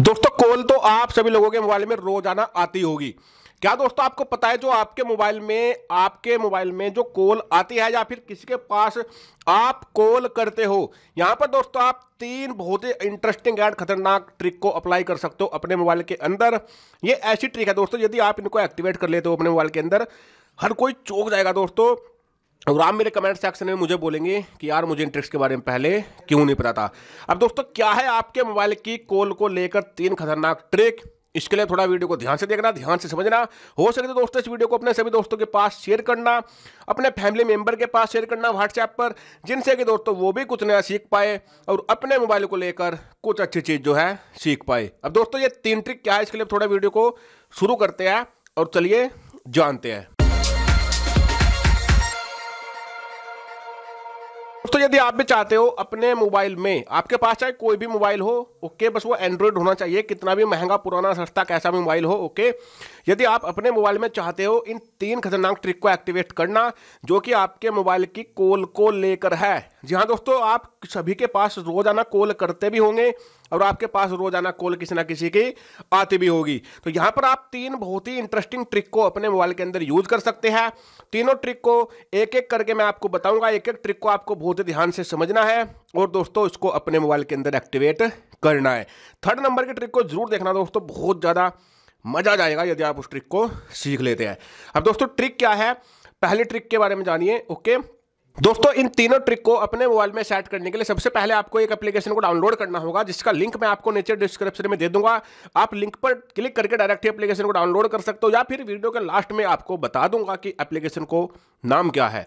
दोस्तों कॉल तो आप सभी लोगों के मोबाइल में रोजाना आती होगी क्या दोस्तों आपको पता है जो आपके मोबाइल में आपके मोबाइल में जो कॉल आती है या फिर किसी के पास आप कॉल करते हो यहाँ पर दोस्तों आप तीन बहुत ही इंटरेस्टिंग एंड खतरनाक ट्रिक को अप्लाई कर सकते हो अपने मोबाइल के अंदर ये ऐसी ट्रिक है दोस्तों यदि आप इनको एक्टिवेट कर लेते हो अपने मोबाइल के अंदर हर कोई चौक जाएगा दोस्तों और आप मेरे कमेंट सेक्शन में मुझे बोलेंगे कि यार मुझे ट्रिक्स के बारे में पहले क्यों नहीं पता था अब दोस्तों क्या है आपके मोबाइल की कॉल को लेकर तीन खतरनाक ट्रिक इसके लिए थोड़ा वीडियो को ध्यान से देखना ध्यान से समझना हो सके तो दोस्तों इस वीडियो को अपने सभी दोस्तों के पास शेयर करना अपने फैमिली मेंबर के पास शेयर करना व्हाट्सएप पर जिनसे कि दोस्तों वो भी कुछ नया सीख पाए और अपने मोबाइल को लेकर कुछ अच्छी चीज़ जो है सीख पाए अब दोस्तों ये तीन ट्रिक क्या है इसके लिए थोड़ा वीडियो को शुरू करते हैं और चलिए जानते हैं दोस्तों यदि आप भी चाहते हो अपने मोबाइल में आपके पास चाहे कोई भी मोबाइल हो ओके बस वो एंड्रॉयड होना चाहिए कितना भी महंगा पुराना सस्ता कैसा भी मोबाइल हो ओके यदि आप अपने मोबाइल में चाहते हो इन तीन खतरनाक ट्रिक को एक्टिवेट करना जो कि आपके मोबाइल की कॉल को लेकर है जी हाँ दोस्तों आप सभी के पास रोजाना कॉल करते भी होंगे और आपके पास रोजाना कॉल किसी ना किसी की आती भी होगी तो यहाँ पर आप तीन बहुत ही इंटरेस्टिंग ट्रिक को अपने मोबाइल के अंदर यूज कर सकते हैं तीनों ट्रिक को एक एक करके मैं आपको बताऊंगा एक एक ट्रिक को आपको बहुत ही ध्यान से समझना है और दोस्तों इसको अपने मोबाइल के अंदर एक्टिवेट करना है थर्ड नंबर की ट्रिक को जरूर देखना दोस्तों बहुत ज़्यादा मजा जाएगा यदि आप उस ट्रिक को सीख लेते हैं अब दोस्तों ट्रिक क्या है पहले ट्रिक के बारे में जानिए ओके दोस्तों इन तीनों ट्रिक को अपने मोबाइल में सेट करने के लिए सबसे पहले आपको एक एप्लीकेशन को डाउनलोड करना होगा जिसका लिंक मैं आपको नीचे डिस्क्रिप्शन में दे दूंगा आप लिंक पर क्लिक करके डायरेक्ट ही एप्लीकेशन को डाउनलोड कर सकते हो या फिर वीडियो के लास्ट में आपको बता दूंगा कि एप्लीकेशन को नाम क्या है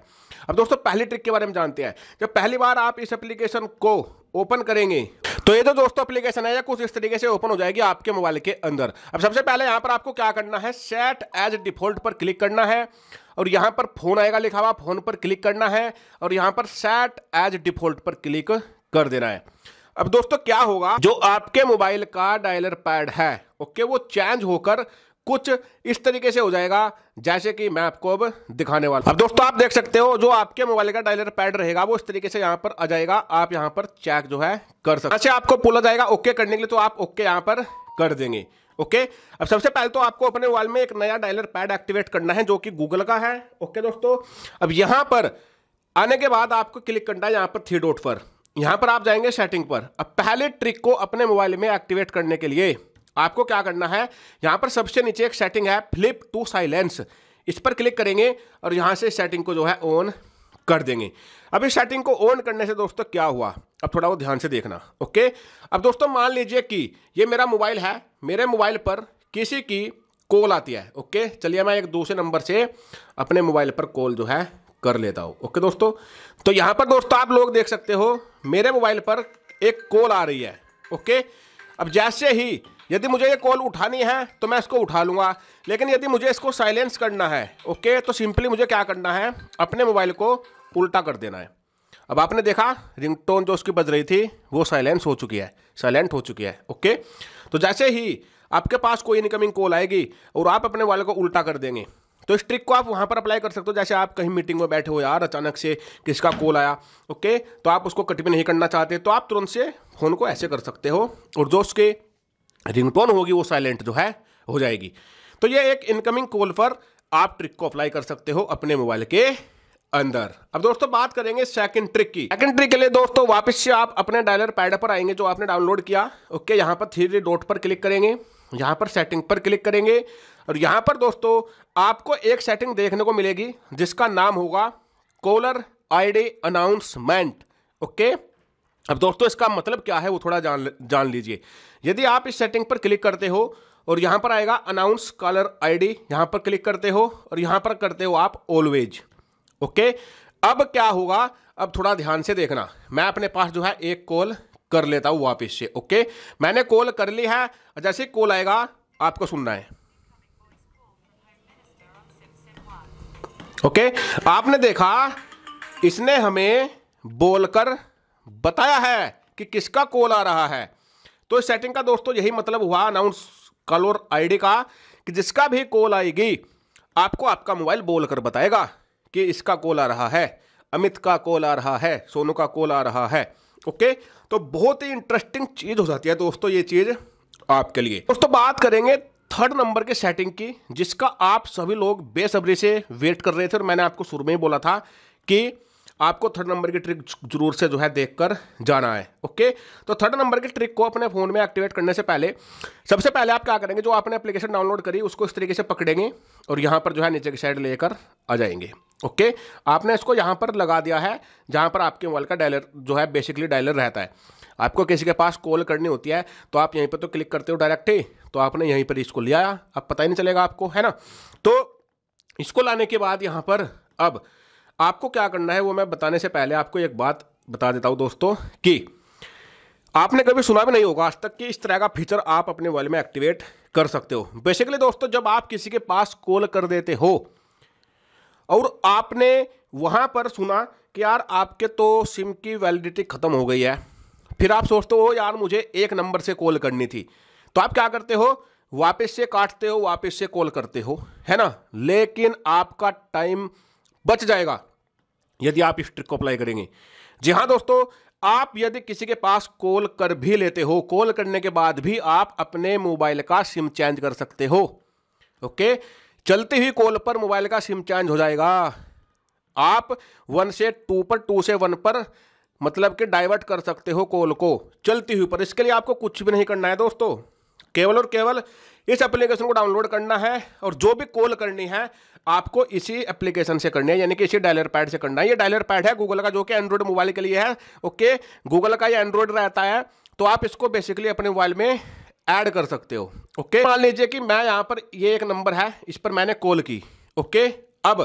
अब दोस्तों पहली ट्रिक के बारे में जानते हैं जब पहली बार आप इस एप्लीकेशन को ओपन करेंगे तो ये तो दोस्तों एप्लीकेशन है या कुछ इस तरीके से ओपन हो जाएगी आपके मोबाइल के अंदर अब सबसे पहले यहाँ पर आपको क्या करना है सेट एज डिफॉल्ट पर क्लिक करना है और यहाँ पर फोन आएगा लिखा हुआ फोन पर क्लिक करना है और यहाँ पर सेट एज डिफॉल्ट पर क्लिक कर देना है अब दोस्तों क्या होगा जो आपके मोबाइल का डायलर पैड है ओके वो चेंज होकर कुछ इस तरीके से हो जाएगा जैसे कि मैं आपको अब दिखाने वाला अब दोस्तों आप देख सकते हो जो आपके मोबाइल का डायलर पैड रहेगा वो इस तरीके से यहां पर आ जाएगा आप यहां पर चेक जो है कर सकते अच्छा आपको बोला जाएगा ओके करने के लिए तो आप ओके यहां पर कर देंगे ओके अब सबसे पहले तो आपको अपने मोबाइल में एक नया डायलर पैड एक्टिवेट करना है जो कि गूगल का है ओके दोस्तों अब यहां पर आने के बाद आपको क्लिक करना है यहां पर थ्री डॉट पर यहां पर आप जाएंगे सेटिंग पर अब पहले ट्रिक को अपने मोबाइल में एक्टिवेट करने के लिए आपको क्या करना है यहां पर सबसे नीचे एक सेटिंग है फ्लिप टू साइलेंस इस पर क्लिक करेंगे और यहां से सेटिंग को जो है ऑन कर देंगे अब इस सेटिंग को ऑन करने से दोस्तों क्या हुआ अब थोड़ा वो ध्यान से देखना ओके अब दोस्तों मान लीजिए कि ये मेरा मोबाइल है मेरे मोबाइल पर किसी की कॉल आती है ओके चलिए मैं एक दूसरे नंबर से अपने मोबाइल पर कॉल जो है कर लेता हूँ ओके दोस्तों तो यहाँ पर दोस्तों आप लोग देख सकते हो मेरे मोबाइल पर एक कॉल आ रही है ओके अब जैसे ही यदि मुझे ये कॉल उठानी है तो मैं इसको उठा लूँगा लेकिन यदि मुझे इसको साइलेंस करना है ओके तो सिंपली मुझे क्या करना है अपने मोबाइल को उल्टा कर देना है अब आपने देखा रिंगटोन जो उसकी बज रही थी वो साइलेंस हो चुकी है साइलेंट हो चुकी है ओके तो जैसे ही आपके पास कोई इनकमिंग कॉल आएगी और आप अपने वाले को उल्टा कर देंगे तो इस ट्रिक को आप वहाँ पर अप्लाई कर सकते हो जैसे आप कहीं मीटिंग में बैठे हो यार अचानक से किसका कॉल आया ओके तो आप उसको कट भी नहीं करना चाहते तो आप तुरंत से फ़ोन को ऐसे कर सकते हो और जो उसके रिंगटोन होगी वो साइलेंट जो है हो जाएगी तो ये एक इनकमिंग कॉल पर आप ट्रिक को अप्लाई कर सकते हो अपने मोबाइल के अंदर अब दोस्तों बात करेंगे सेकंड ट्रिक की सेकंड ट्रिक के लिए दोस्तों वापस से आप अपने डायलर पैड पर आएंगे जो आपने डाउनलोड किया ओके यहाँ पर थ्री डॉट पर क्लिक करेंगे यहाँ पर सेटिंग पर क्लिक करेंगे और यहाँ पर दोस्तों आपको एक सेटिंग देखने को मिलेगी जिसका नाम होगा कॉलर आईडी अनाउंसमेंट ओके अब दोस्तों इसका मतलब क्या है वो थोड़ा जान जान लीजिए यदि आप इस सेटिंग पर क्लिक करते हो और यहाँ पर आएगा अनाउंस कॉलर आईडी यहाँ पर क्लिक करते हो और यहाँ पर करते हो आप ऑलवेज ओके अब क्या होगा अब थोड़ा ध्यान से देखना मैं अपने पास जो है एक कॉल कर लेता हूँ वापिस से ओके मैंने कॉल कर ली है जैसे कॉल आएगा आपको सुनना है ओके आपने देखा इसने हमें बोलकर बताया है कि किसका कॉल आ रहा है तो इस सेटिंग का दोस्तों यही मतलब हुआ अनाउंस और आईडी का कि जिसका भी कॉल आएगी आपको आपका मोबाइल बोल कर बताएगा कि इसका कॉल आ रहा है अमित का कॉल आ रहा है सोनू का कॉल आ रहा है ओके तो बहुत ही इंटरेस्टिंग चीज़ हो जाती है दोस्तों ये चीज़ आपके लिए दोस्तों बात करेंगे थर्ड नंबर के सेटिंग की जिसका आप सभी लोग बेसब्री से वेट कर रहे थे और मैंने आपको शुरू में ही बोला था कि आपको थर्ड नंबर की ट्रिक जरूर से जो है देख कर जाना है ओके तो थर्ड नंबर की ट्रिक को अपने फ़ोन में एक्टिवेट करने से पहले सबसे पहले आप क्या करेंगे जो आपने एप्लीकेशन डाउनलोड करी उसको इस तरीके से पकड़ेंगे और यहाँ पर जो है नीचे की साइड लेकर आ जाएंगे ओके okay? आपने इसको यहाँ पर लगा दिया है जहाँ पर आपके मोबाइल का डायलर जो है बेसिकली डायलर रहता है आपको किसी के पास कॉल करनी होती है तो आप यहीं पर तो क्लिक करते हो डायरेक्ट ही तो आपने यहीं पर इसको लिया अब पता ही नहीं चलेगा आपको है ना तो इसको लाने के बाद यहाँ पर अब आपको क्या करना है वो मैं बताने से पहले आपको एक बात बता देता हूँ दोस्तों कि आपने कभी सुना भी नहीं होगा आज तक कि इस तरह का फीचर आप अपने मोबाइल में एक्टिवेट कर सकते हो बेसिकली दोस्तों जब आप किसी के पास कॉल कर देते हो और आपने वहाँ पर सुना कि यार आपके तो सिम की वैलिडिटी ख़त्म हो गई है फिर आप सोचते हो यार मुझे एक नंबर से कॉल करनी थी तो आप क्या करते हो वापस से काटते हो वापस से कॉल करते हो है ना लेकिन आपका टाइम बच जाएगा यदि आप इस ट्रिक को अप्लाई करेंगे जी हाँ दोस्तों आप यदि किसी के पास कॉल कर भी लेते हो कॉल करने के बाद भी आप अपने मोबाइल का सिम चेंज कर सकते हो ओके चलते ही कॉल पर मोबाइल का सिम चेंज हो जाएगा आप वन से टू पर टू से वन पर मतलब कि डाइवर्ट कर सकते हो कॉल को चलती हुई पर इसके लिए आपको कुछ भी नहीं करना है दोस्तों केवल और केवल इस एप्लीकेशन को डाउनलोड करना है और जो भी कॉल करनी है आपको इसी एप्लीकेशन से करनी है यानी कि इसी डायलर पैड से करना है ये डायलर पैड है गूगल का जो कि एंड्रॉयड मोबाइल के लिए है ओके गूगल का ये एंड्रॉयड रहता है तो आप इसको बेसिकली अपने मोबाइल में ऐड कर सकते हो ओके मान लीजिए कि मैं यहाँ पर ये एक नंबर है इस पर मैंने कॉल की ओके अब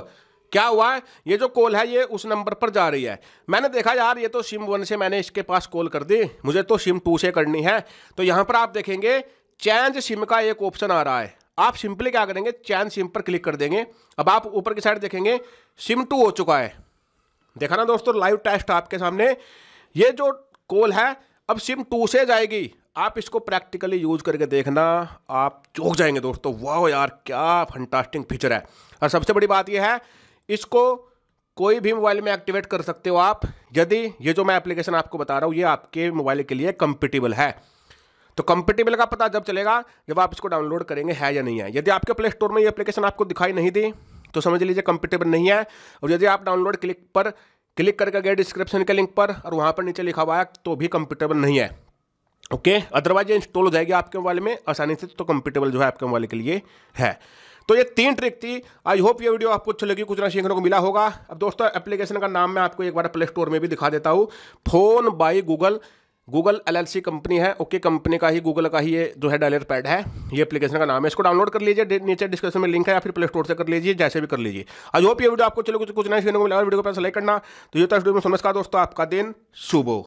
क्या हुआ है ये जो कॉल है ये उस नंबर पर जा रही है मैंने देखा यार ये तो सिम वन से मैंने इसके पास कॉल कर दी मुझे तो सिम टू से करनी है तो यहाँ पर आप देखेंगे चैंज सिम का एक ऑप्शन आ रहा है आप सिंपली क्या करेंगे चैन सिम पर क्लिक कर देंगे अब आप ऊपर की साइड देखेंगे सिम टू हो चुका है देखा ना दोस्तों लाइव टेस्ट आपके सामने ये जो कॉल है अब सिम टू से जाएगी आप इसको प्रैक्टिकली यूज करके देखना आप चौक जाएंगे दोस्तों वाह यार क्या फंटास्टिंग फीचर है और सबसे बड़ी बात यह है इसको कोई भी मोबाइल में एक्टिवेट कर सकते हो आप यदि ये जो मैं एप्लीकेशन आपको बता रहा हूँ ये आपके मोबाइल के लिए कंपेटेबल है तो कंपेटेबल का पता जब चलेगा जब आप इसको डाउनलोड करेंगे है या नहीं है यदि आपके प्ले स्टोर में ये एप्लीकेशन आपको दिखाई नहीं दी तो समझ लीजिए कंपेटेबल नहीं है और यदि आप डाउनलोड क्लिक पर क्लिक करके गए डिस्क्रिप्शन के लिंक पर और वहाँ पर नीचे लिखा हुआ है तो भी कंपेटेबल नहीं है ओके अदरवाइज ये इंस्टॉल हो जाएगी आपके मोबाइल में आसानी से तो कंपेटेबल जो है आपके मोबाइल के लिए है तो ये तीन ट्रिक थी आई होप ये वीडियो आपको अच्छी लगी कुछ ना सीखने को मिला होगा अब दोस्तों एप्लीकेशन का नाम मैं आपको एक बार प्ले स्टोर में भी दिखा देता हूँ phone by Google Google LLC company है ओके कंपनी का ही गूगल का ही ये जो है डायलर पैड है ये एप्लीकेशन का नाम है इसको डाउनलोड कर लीजिए नीचे डिस्क्रिप्शन में लिंक है या फिर प्ले स्टोर से कर लीजिए जैसे भी कर लीजिए आई होप ये वीडियो आपको चलो कुछ कुछ नहीं सीखने को मिला वीडियो को पैसा लाइक करना तो ये था वीडियो में समझ का दोस्तों आपका दिन शुभ हो